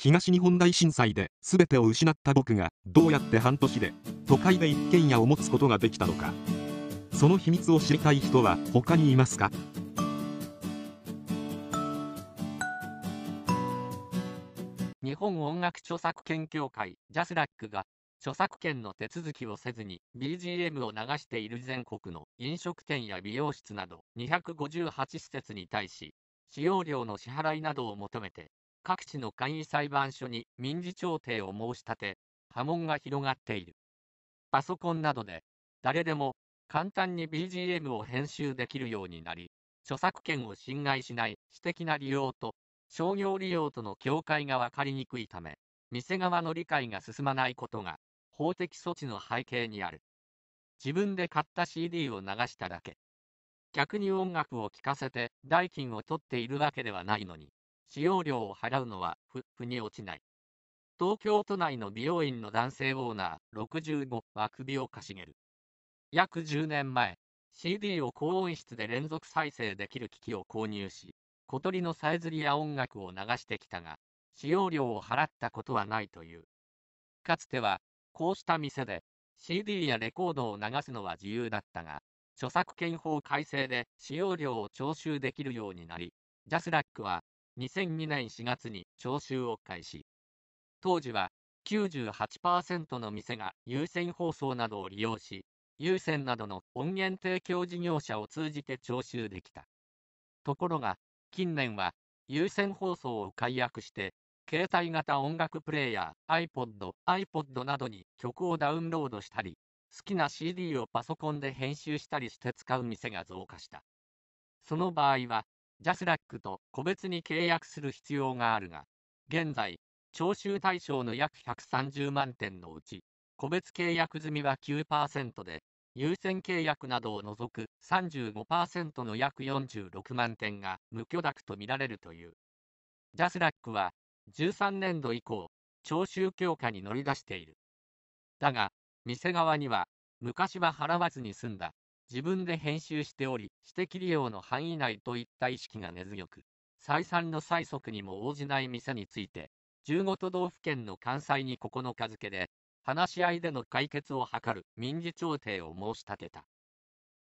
東日本大震災で全てを失った僕がどうやって半年で都会で一軒家を持つことができたのかその秘密を知りたい人は他にいますか日本音楽著作権協会ジャスラックが著作権の手続きをせずに BGM を流している全国の飲食店や美容室など258施設に対し使用料の支払いなどを求めて各地の簡易裁判所に民事調停を申し立て、波紋が広がっている。パソコンなどで、誰でも簡単に BGM を編集できるようになり、著作権を侵害しない私的な利用と商業利用との境界が分かりにくいため、店側の理解が進まないことが法的措置の背景にある。自分で買った CD を流しただけ。客に音楽を聴かせて代金を取っているわけではないのに、使用料を払うのは、ふ、腑に落ちない。東京都内の美容院の男性オーナー65は首をかしげる。約10年前、CD を高音質で連続再生できる機器を購入し、小鳥のさえずりや音楽を流してきたが、使用料を払ったことはないという。かつては、こうした店で CD やレコードを流すのは自由だったが、著作権法改正で使用料を徴収できるようになり、ジャスラックは2002年4月に徴収を開始。当時は98%の店が有線放送などを利用し、有線などの音源提供事業者を通じて徴収できた。ところが、近年は有線放送を解約して、携帯型音楽プレイヤー、iPod、iPod などに曲をダウンロードしたり、好きな CD をパソコンで編集したりして使う店が増加した。その場合は、ジャスラックと個別に契約する必要があるが、現在、徴収対象の約130万点のうち、個別契約済みは9%で、優先契約などを除く35%の約46万点が無許諾とみられるという。ジャスラックは、13年度以降、徴収強化に乗り出している。だが、店側には、昔は払わずに済んだ、自分で編集しており、指摘利用の範囲内といった意識が根強く、再三の催促にも応じない店について、15都道府県の関西に9日付で、話し合いでの解決を図る民事調停を申し立てた。